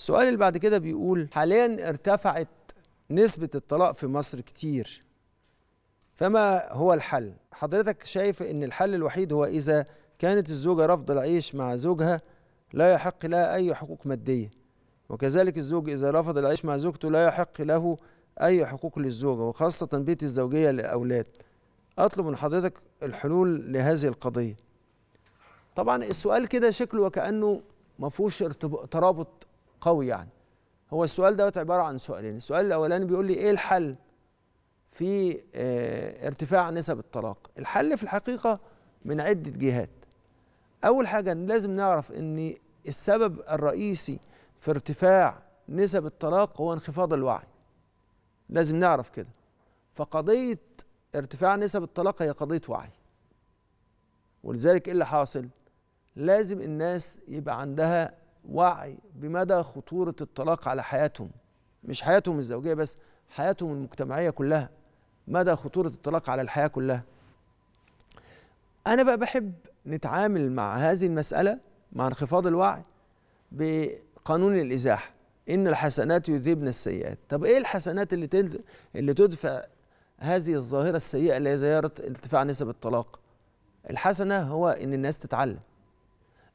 السؤال اللي بعد كده بيقول حاليا ارتفعت نسبة الطلاق في مصر كتير فما هو الحل؟ حضرتك شايف ان الحل الوحيد هو اذا كانت الزوجة رفض العيش مع زوجها لا يحق لها اي حقوق مادية وكذلك الزوج اذا رفض العيش مع زوجته لا يحق له اي حقوق للزوجة وخاصة بيت الزوجية للاولاد اطلب من حضرتك الحلول لهذه القضية طبعا السؤال كده شكله وكأنه ما فيهوش ترابط قوي يعني هو السؤال دوت عباره عن سؤالين السؤال الاولاني بيقول لي ايه الحل في آه، ارتفاع نسب الطلاق الحل في الحقيقه من عده جهات اول حاجه لازم نعرف ان السبب الرئيسي في ارتفاع نسب الطلاق هو انخفاض الوعي لازم نعرف كده فقضيه ارتفاع نسب الطلاق هي قضيه وعي ولذلك ايه اللي حاصل لازم الناس يبقى عندها وعي بمدى خطورة الطلاق على حياتهم مش حياتهم الزوجية بس حياتهم المجتمعية كلها مدى خطورة الطلاق على الحياة كلها أنا بقى بحب نتعامل مع هذه المسألة مع انخفاض الوعي بقانون الإزاحة إن الحسنات يذيبن السيئات طب إيه الحسنات اللي تل... اللي تدفع هذه الظاهرة السيئة اللي هي ظاهرة ارتفاع نسب الطلاق الحسنة هو إن الناس تتعلم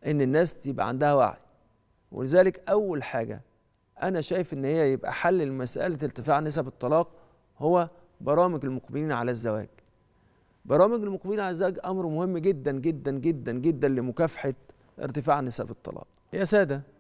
إن الناس يبقى عندها وعي ولذلك اول حاجه انا شايف ان هي يبقى حل لمساله ارتفاع نسب الطلاق هو برامج المقبلين على الزواج برامج المقبلين على الزواج امر مهم جدا جدا جدا جدا لمكافحه ارتفاع نسب الطلاق يا ساده